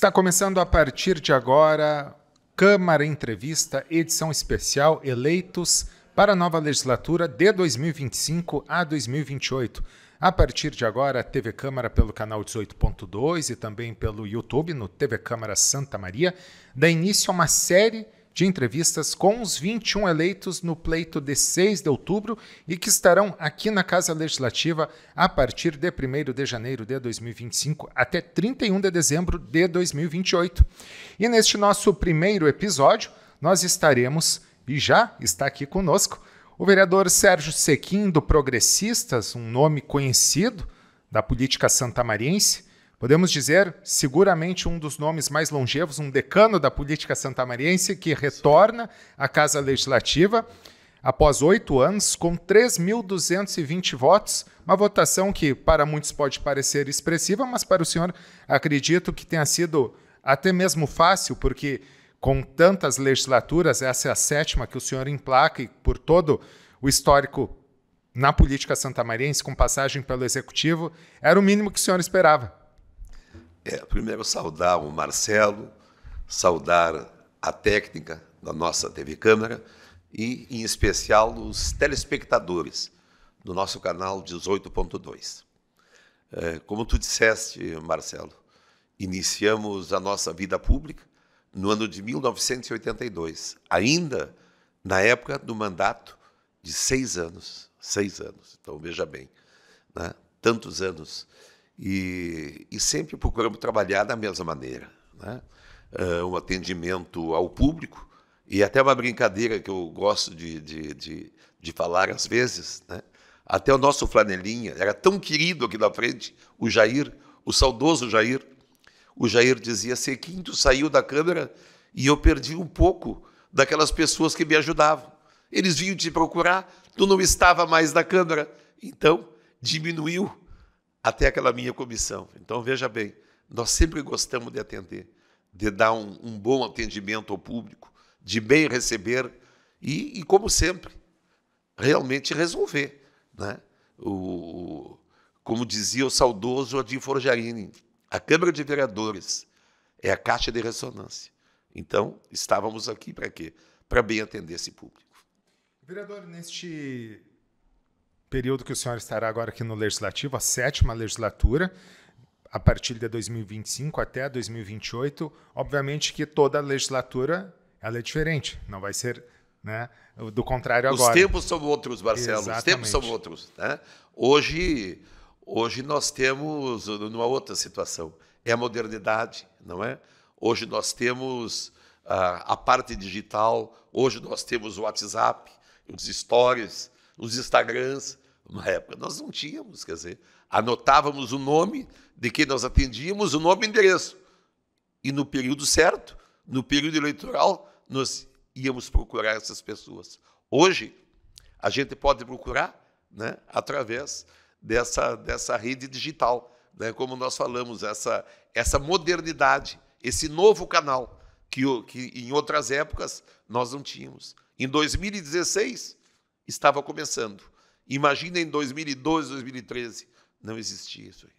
Está começando a partir de agora Câmara Entrevista, edição especial Eleitos para a nova legislatura de 2025 a 2028. A partir de agora, TV Câmara pelo canal 18.2 e também pelo YouTube, no TV Câmara Santa Maria, dá início a uma série de entrevistas com os 21 eleitos no pleito de 6 de outubro e que estarão aqui na Casa Legislativa a partir de 1 de janeiro de 2025 até 31 de dezembro de 2028. E neste nosso primeiro episódio, nós estaremos, e já está aqui conosco, o vereador Sérgio Sequim, do Progressistas, um nome conhecido da política santamariense Podemos dizer, seguramente, um dos nomes mais longevos, um decano da política santamariense, que retorna à Casa Legislativa após oito anos, com 3.220 votos, uma votação que para muitos pode parecer expressiva, mas para o senhor acredito que tenha sido até mesmo fácil, porque com tantas legislaturas, essa é a sétima que o senhor emplaca e por todo o histórico na política santamariense, com passagem pelo Executivo, era o mínimo que o senhor esperava. É, primeiro, saudar o Marcelo, saudar a técnica da nossa TV Câmara e, em especial, os telespectadores do nosso canal 18.2. É, como tu disseste, Marcelo, iniciamos a nossa vida pública no ano de 1982, ainda na época do mandato de seis anos. Seis anos, então veja bem, né? tantos anos e, e sempre procuramos trabalhar da mesma maneira. Né? Uh, um atendimento ao público, e até uma brincadeira que eu gosto de, de, de, de falar às vezes, né? até o nosso flanelinha, era tão querido aqui na frente, o Jair, o saudoso Jair. O Jair dizia, quinto saiu da câmera e eu perdi um pouco daquelas pessoas que me ajudavam. Eles vinham te procurar, tu não estava mais na câmera. Então, diminuiu até aquela minha comissão. Então, veja bem, nós sempre gostamos de atender, de dar um, um bom atendimento ao público, de bem receber e, e como sempre, realmente resolver. Né? O, como dizia o saudoso Adir Forjarini, a Câmara de Vereadores é a caixa de ressonância. Então, estávamos aqui para quê? Para bem atender esse público. Vereador, neste período que o senhor estará agora aqui no Legislativo, a sétima legislatura, a partir de 2025 até 2028. Obviamente que toda a legislatura ela é diferente, não vai ser né, do contrário Os agora. Os tempos são outros, Marcelo. Exatamente. Os tempos são outros. Né? Hoje, hoje nós temos numa outra situação. É a modernidade, não é? Hoje nós temos ah, a parte digital, hoje nós temos o WhatsApp, os stories, os Instagrams na época nós não tínhamos, quer dizer, anotávamos o nome de quem nós atendíamos, o nome e o endereço. E no período certo, no período eleitoral, nós íamos procurar essas pessoas. Hoje, a gente pode procurar né, através dessa, dessa rede digital, né, como nós falamos, essa, essa modernidade, esse novo canal que, que em outras épocas nós não tínhamos. Em 2016, estava começando. Imagina em 2012, 2013. Não existia isso aí.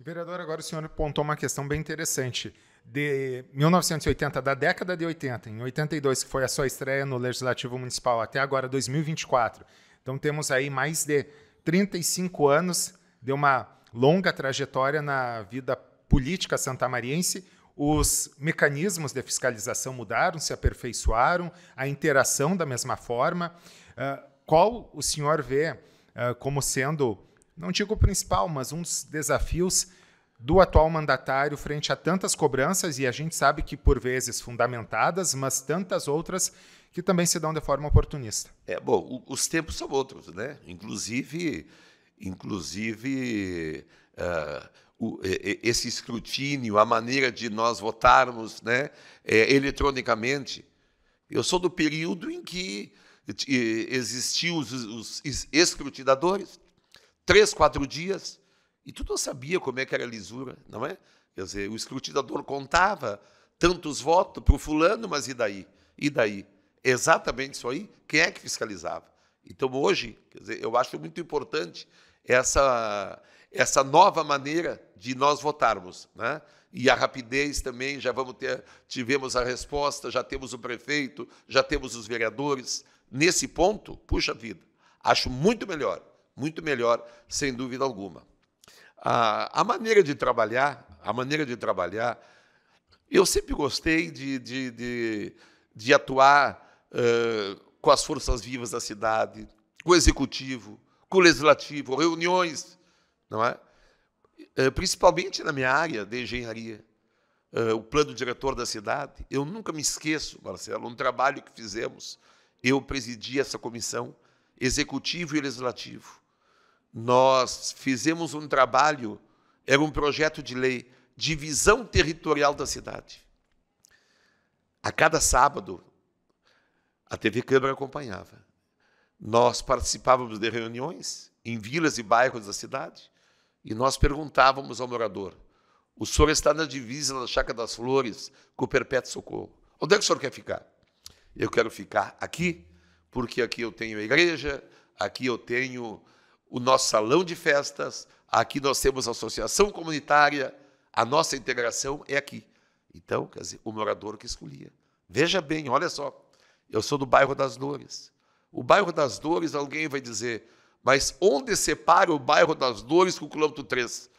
Vereador, agora o senhor apontou uma questão bem interessante. De 1980, da década de 80, em 82, que foi a sua estreia no Legislativo Municipal, até agora 2024. Então temos aí mais de 35 anos de uma longa trajetória na vida política santamariense. Os mecanismos de fiscalização mudaram, se aperfeiçoaram, a interação da mesma forma. Uh, qual o senhor vê uh, como sendo, não digo o principal, mas um dos desafios do atual mandatário frente a tantas cobranças, e a gente sabe que por vezes fundamentadas, mas tantas outras que também se dão de forma oportunista. É, bom, os tempos são outros, né? Inclusive, inclusive uh, o, esse escrutínio, a maneira de nós votarmos né, é, eletronicamente. Eu sou do período em que existiam os, os escrutinadores, três, quatro dias, e tu não sabia como é que era a lisura, não é? Quer dizer, o escrutinador contava tantos votos para o fulano, mas e daí? E daí? Exatamente isso aí, quem é que fiscalizava? Então, hoje, quer dizer, eu acho muito importante essa, essa nova maneira de nós votarmos. Né? E a rapidez também, já vamos ter, tivemos a resposta, já temos o prefeito, já temos os vereadores, nesse ponto, puxa vida, acho muito melhor, muito melhor, sem dúvida alguma. A, a maneira de trabalhar, a maneira de trabalhar, eu sempre gostei de, de, de, de atuar uh, com as forças vivas da cidade, com o executivo, com o legislativo, reuniões, não é? principalmente na minha área de engenharia, o plano diretor da cidade. Eu nunca me esqueço, Marcelo, um trabalho que fizemos eu presidi essa comissão, executivo e legislativo. Nós fizemos um trabalho, era um projeto de lei, divisão territorial da cidade. A cada sábado, a TV Câmara acompanhava. Nós participávamos de reuniões em vilas e bairros da cidade e nós perguntávamos ao morador: o senhor está na divisa da Chácara das Flores com o Perpétuo Socorro. Onde é que o senhor quer ficar? Eu quero ficar aqui, porque aqui eu tenho a igreja, aqui eu tenho o nosso salão de festas, aqui nós temos a associação comunitária, a nossa integração é aqui. Então, quer dizer, o morador que escolhia. Veja bem, olha só, eu sou do bairro das Dores. O bairro das Dores, alguém vai dizer, mas onde separa o bairro das Dores com o quilômetro 3?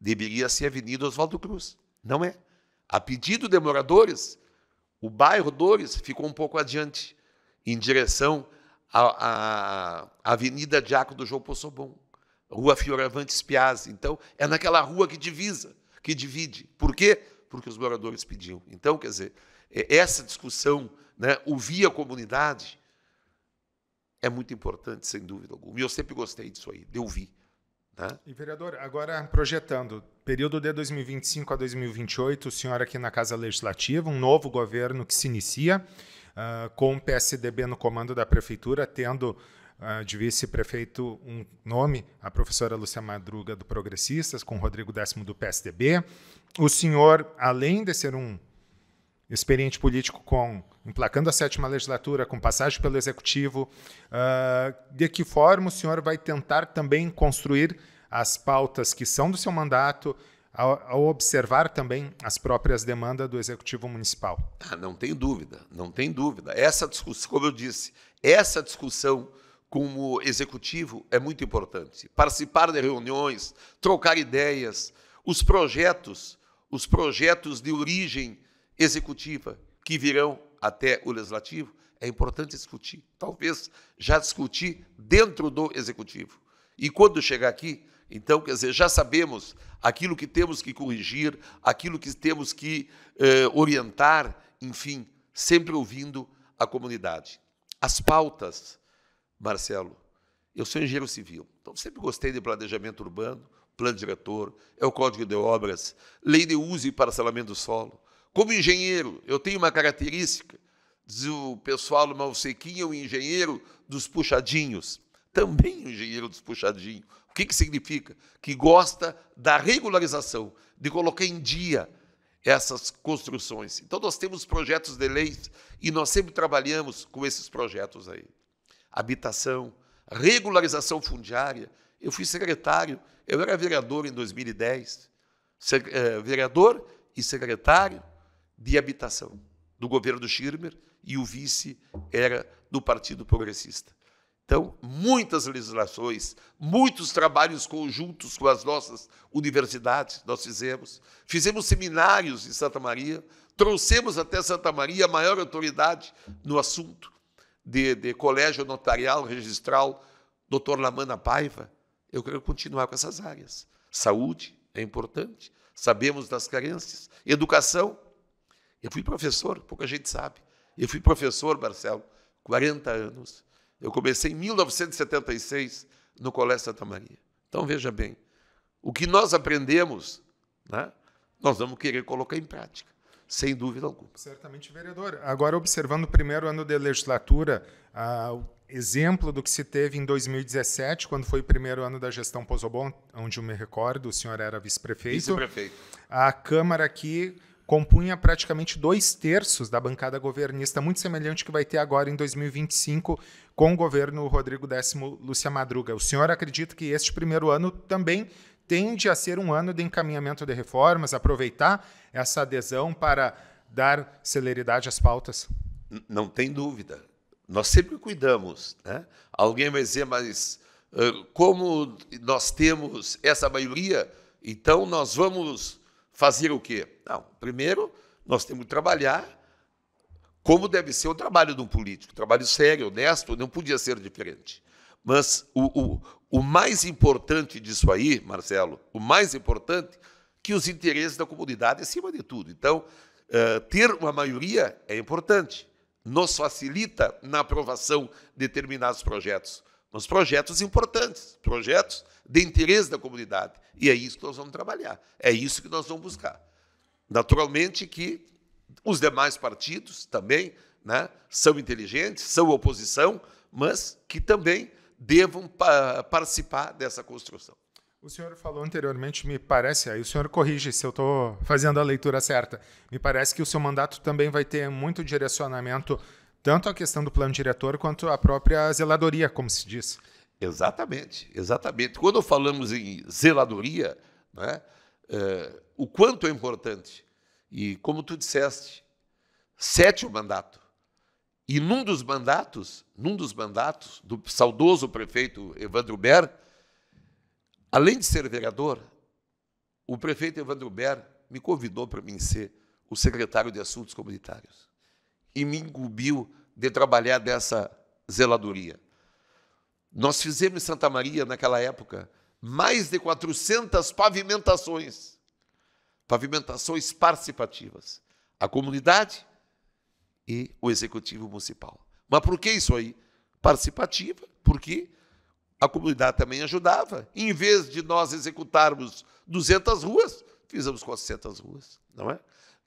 Deveria ser a Avenida Oswaldo Cruz. Não é. A pedido de moradores, o bairro Dores ficou um pouco adiante, em direção à, à Avenida Diaco do João Possobon, Rua Fioravante Spiazzi. Então, é naquela rua que divisa, que divide. Por quê? Porque os moradores pediam. Então, quer dizer, é, essa discussão, né, ouvir a comunidade, é muito importante, sem dúvida alguma. E eu sempre gostei disso aí, de ouvir. E, vereador, agora projetando, período de 2025 a 2028, o senhor aqui na Casa Legislativa, um novo governo que se inicia, uh, com o PSDB no comando da Prefeitura, tendo uh, de vice-prefeito um nome, a professora Lúcia Madruga, do Progressistas, com Rodrigo Décimo, do PSDB. O senhor, além de ser um experiente político com emplacando a sétima legislatura, com passagem pelo Executivo, uh, de que forma o senhor vai tentar também construir as pautas que são do seu mandato, ao, ao observar também as próprias demandas do Executivo Municipal? Ah, não tem dúvida, não tem dúvida. Essa discussão, como eu disse, essa discussão como executivo é muito importante. Participar de reuniões, trocar ideias, os projetos, os projetos de origem executiva que virão até o legislativo, é importante discutir, talvez já discutir dentro do executivo. E quando chegar aqui, então, quer dizer, já sabemos aquilo que temos que corrigir, aquilo que temos que eh, orientar, enfim, sempre ouvindo a comunidade. As pautas, Marcelo, eu sou engenheiro civil, então sempre gostei de planejamento urbano, plano diretor, é o Código de Obras, lei de uso e parcelamento do solo, como engenheiro, eu tenho uma característica, diz o pessoal do Malsequinha, o é engenheiro dos puxadinhos. Também engenheiro dos puxadinhos. O que, que significa? Que gosta da regularização, de colocar em dia essas construções. Então, nós temos projetos de leis e nós sempre trabalhamos com esses projetos aí. Habitação, regularização fundiária. Eu fui secretário, eu era vereador em 2010, eh, vereador e secretário de habitação do governo do Schirmer e o vice era do Partido Progressista. Então, muitas legislações, muitos trabalhos conjuntos com as nossas universidades, nós fizemos. Fizemos seminários em Santa Maria, trouxemos até Santa Maria a maior autoridade no assunto de, de colégio notarial, registral, doutor Lamana Paiva. Eu quero continuar com essas áreas. Saúde é importante, sabemos das carências. Educação, eu fui professor, pouca gente sabe. Eu fui professor, Marcelo, 40 anos. Eu comecei em 1976 no Colégio Santa Maria. Então, veja bem, o que nós aprendemos, né, nós vamos querer colocar em prática, sem dúvida alguma. Certamente, vereador. Agora, observando o primeiro ano de legislatura, ah, exemplo do que se teve em 2017, quando foi o primeiro ano da gestão Pozobon, onde eu me recordo, o senhor era vice-prefeito. Vice-prefeito. A Câmara aqui compunha praticamente dois terços da bancada governista, muito semelhante que vai ter agora em 2025 com o governo Rodrigo Décimo Lúcia Madruga. O senhor acredita que este primeiro ano também tende a ser um ano de encaminhamento de reformas, aproveitar essa adesão para dar celeridade às pautas? Não tem dúvida. Nós sempre cuidamos. Né? Alguém vai dizer, mas como nós temos essa maioria, então nós vamos fazer o quê? Não, primeiro nós temos que trabalhar como deve ser o trabalho de um político, trabalho sério, honesto, não podia ser diferente. Mas o, o, o mais importante disso aí, Marcelo, o mais importante, que os interesses da comunidade é acima de tudo. Então, eh, ter uma maioria é importante, nos facilita na aprovação de determinados projetos mas projetos importantes, projetos de interesse da comunidade. E é isso que nós vamos trabalhar, é isso que nós vamos buscar. Naturalmente que os demais partidos também né, são inteligentes, são oposição, mas que também devam pa participar dessa construção. O senhor falou anteriormente, me parece, aí o senhor corrige se eu estou fazendo a leitura certa, me parece que o seu mandato também vai ter muito direcionamento tanto a questão do plano diretor quanto a própria zeladoria, como se diz. Exatamente, exatamente. Quando falamos em zeladoria, né, é, o quanto é importante. E como tu disseste, sete o mandato. E num dos mandatos, num dos mandatos do saudoso prefeito Evandro Ber, além de ser vereador, o prefeito Evandro Ber me convidou para mim ser o secretário de Assuntos Comunitários e me incumbiu de trabalhar dessa zeladoria. Nós fizemos em Santa Maria, naquela época, mais de 400 pavimentações, pavimentações participativas. A comunidade e o executivo municipal. Mas por que isso aí? Participativa, porque a comunidade também ajudava. Em vez de nós executarmos 200 ruas, fizemos 400 ruas, não é?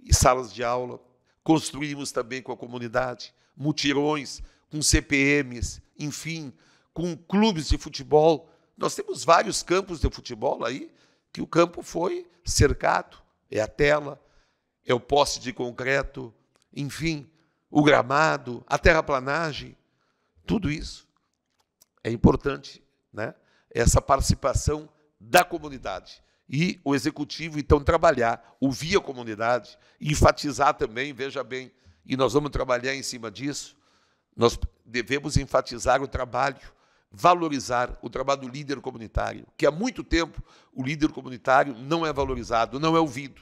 E salas de aula, Construímos também com a comunidade mutirões, com CPMs, enfim, com clubes de futebol. Nós temos vários campos de futebol aí que o campo foi cercado, é a tela, é o poste de concreto, enfim, o gramado, a terraplanagem, tudo isso é importante, né? Essa participação da comunidade e o executivo, então, trabalhar, ouvir a comunidade, enfatizar também, veja bem, e nós vamos trabalhar em cima disso, nós devemos enfatizar o trabalho, valorizar o trabalho do líder comunitário, que há muito tempo o líder comunitário não é valorizado, não é ouvido.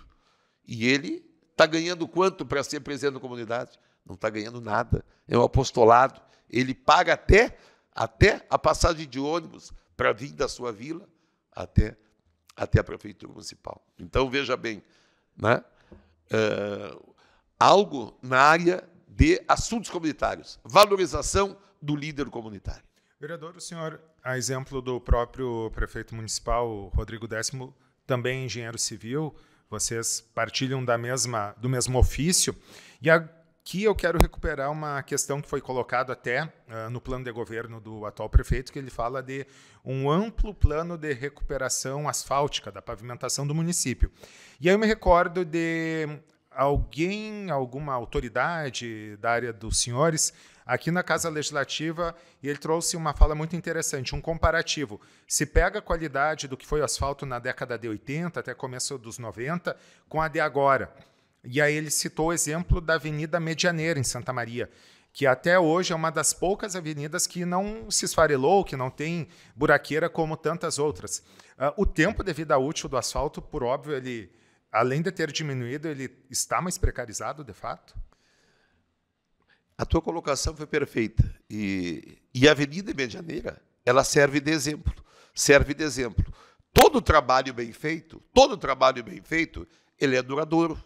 E ele está ganhando quanto para ser presidente da comunidade? Não está ganhando nada. É um apostolado. Ele paga até, até a passagem de ônibus para vir da sua vila até até a prefeitura municipal. Então veja bem, né? Uh, algo na área de assuntos comunitários, valorização do líder comunitário. Vereador, o senhor, a exemplo do próprio prefeito municipal Rodrigo Décimo, também engenheiro civil, vocês partilham da mesma do mesmo ofício e a que eu quero recuperar uma questão que foi colocada até uh, no plano de governo do atual prefeito, que ele fala de um amplo plano de recuperação asfáltica da pavimentação do município. E aí eu me recordo de alguém, alguma autoridade da área dos senhores, aqui na Casa Legislativa, e ele trouxe uma fala muito interessante, um comparativo. Se pega a qualidade do que foi o asfalto na década de 80 até começo dos 90 com a de agora. E aí ele citou o exemplo da Avenida Medianeira, em Santa Maria, que até hoje é uma das poucas avenidas que não se esfarelou, que não tem buraqueira como tantas outras. Uh, o tempo de vida útil do asfalto, por óbvio, ele, além de ter diminuído, ele está mais precarizado, de fato? A tua colocação foi perfeita. E, e a Avenida Medianeira, ela serve de exemplo. Serve de exemplo. Todo trabalho bem feito, todo trabalho bem feito, ele é duradouro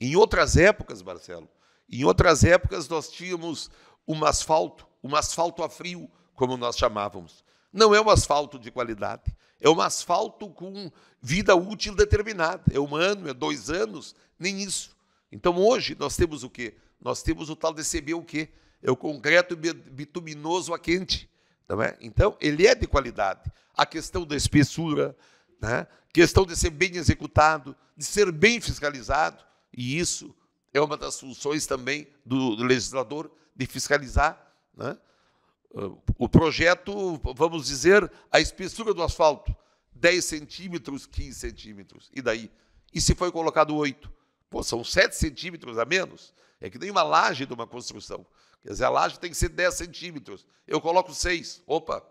em outras épocas, Marcelo, em outras épocas nós tínhamos um asfalto, um asfalto a frio, como nós chamávamos. Não é um asfalto de qualidade, é um asfalto com vida útil determinada. É um ano, é dois anos, nem isso. Então hoje nós temos o quê? Nós temos o tal de CB, o quê? É o concreto bituminoso a quente. Não é? Então, ele é de qualidade. A questão da espessura, né? questão de ser bem executado, de ser bem fiscalizado. E isso é uma das funções também do, do legislador de fiscalizar né? o projeto, vamos dizer, a espessura do asfalto, 10 centímetros, 15 centímetros. E daí? E se foi colocado 8? Pô, são 7 centímetros a menos. É que nem uma laje de uma construção. Quer dizer, a laje tem que ser 10 centímetros. Eu coloco 6. Opa,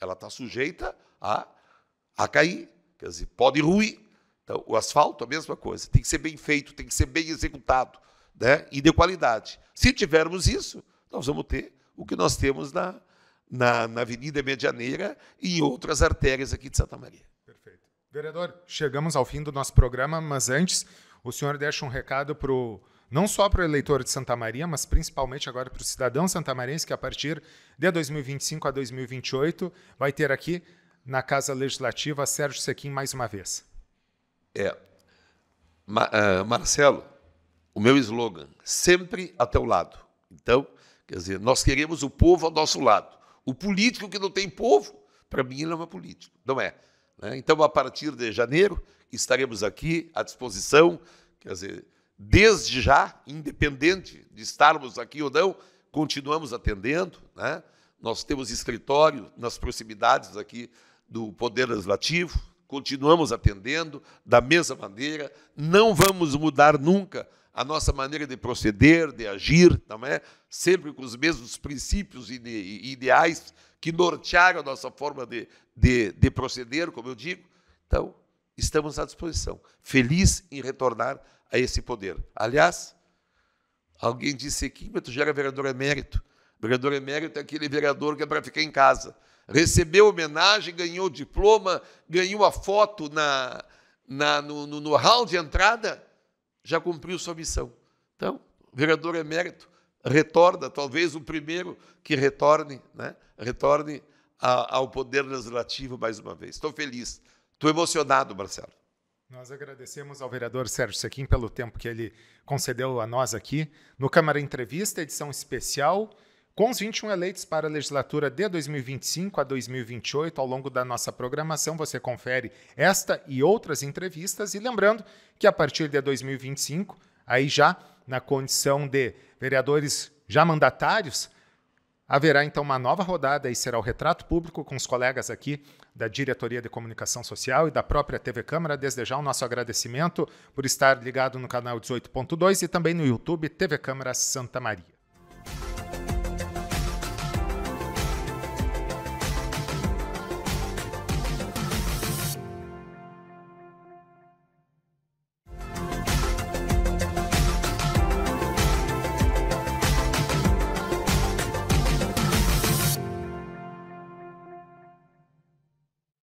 ela está sujeita a, a cair. Quer dizer, pode ruir, então, o asfalto, a mesma coisa. Tem que ser bem feito, tem que ser bem executado né? e de qualidade. Se tivermos isso, nós vamos ter o que nós temos na, na, na Avenida Medianeira e em outras artérias aqui de Santa Maria. Perfeito. Vereador, chegamos ao fim do nosso programa, mas antes, o senhor deixa um recado para o não só para o eleitor de Santa Maria, mas principalmente agora para o cidadão santamarense, que a partir de 2025 a 2028 vai ter aqui na Casa Legislativa Sérgio Sequim mais uma vez é Ma, uh, Marcelo, o meu slogan, sempre a teu lado. Então, quer dizer, nós queremos o povo ao nosso lado. O político que não tem povo, para mim ele não é político, não é. Né? Então, a partir de janeiro, estaremos aqui à disposição, quer dizer, desde já, independente de estarmos aqui ou não, continuamos atendendo. Né? Nós temos escritório nas proximidades aqui do Poder Legislativo, continuamos atendendo da mesma maneira, não vamos mudar nunca a nossa maneira de proceder, de agir, não é? sempre com os mesmos princípios e ideais que nortearam a nossa forma de, de, de proceder, como eu digo. Então, estamos à disposição, feliz em retornar a esse poder. Aliás, alguém disse aqui, mas tu já era vereador emérito. Vereador emérito é aquele vereador que é para ficar em casa recebeu homenagem, ganhou diploma, ganhou a foto na, na no, no, no hall de entrada, já cumpriu sua missão. Então, vereador emérito retorna, talvez o primeiro que retorne, né? retorne a, ao poder legislativo mais uma vez. Estou feliz, estou emocionado, Marcelo. Nós agradecemos ao vereador Sérgio Sequim pelo tempo que ele concedeu a nós aqui no Câmara Entrevista, edição especial. Com os 21 eleitos para a legislatura de 2025 a 2028, ao longo da nossa programação, você confere esta e outras entrevistas. E lembrando que a partir de 2025, aí já na condição de vereadores já mandatários, haverá então uma nova rodada e será o retrato público com os colegas aqui da Diretoria de Comunicação Social e da própria TV Câmara. Desde já o nosso agradecimento por estar ligado no canal 18.2 e também no YouTube TV Câmara Santa Maria.